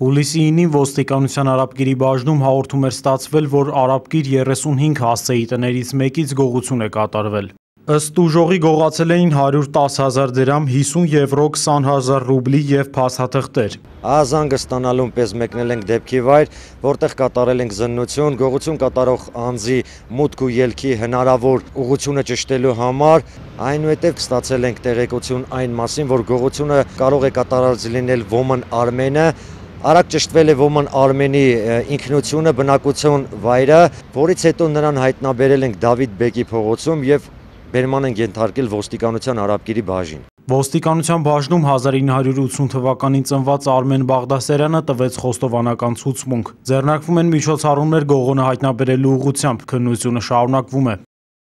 Հուլիսի 9-ին ոստիկանության Արաբկիրի բաժնում հաղորդում էր ստացվել, որ Արաբկիր 35 հասցեի տներից մեկից գողություն է կատարվել։ Ըստ ուժողի գողացել էին 110,000 դրամ, 50 եվրո, 20,000 ռուբլի եւ փաստաթղթեր։ Ազանգը ստանալուն պես մեկնել ենք դեպքի վայր, որտեղ կատարել ենք զննություն, գողություն կատարող անձի մուտք ու ելքի հնարավոր ուղությունը ճշտելու համար, այնուհետև կստացել ենք տեղեկություն այն մասին, որ գողությունը կարող է կատարած լինել ոմն Արմենը, Արագ ճշտվել է ոման Արմենի ինքնությունը, բնակություն վայրը, որից հետո նրան հայտնաբերել ենք Դավիթ Բեկի փողոցում եւ բերման են ենթարկել ոստիկանության արաբկիրի բաժին։ Ոստիկանության բաժնում 1980 թվականին ծնված Արմեն Բաղդասարյանը տվեց խոստովանական ցուցմունք։ Ձեռնարկվում են միջոցառումներ գողոնը հայտնաբերելու ուղղությամբ, քննությունը շարունակվում է։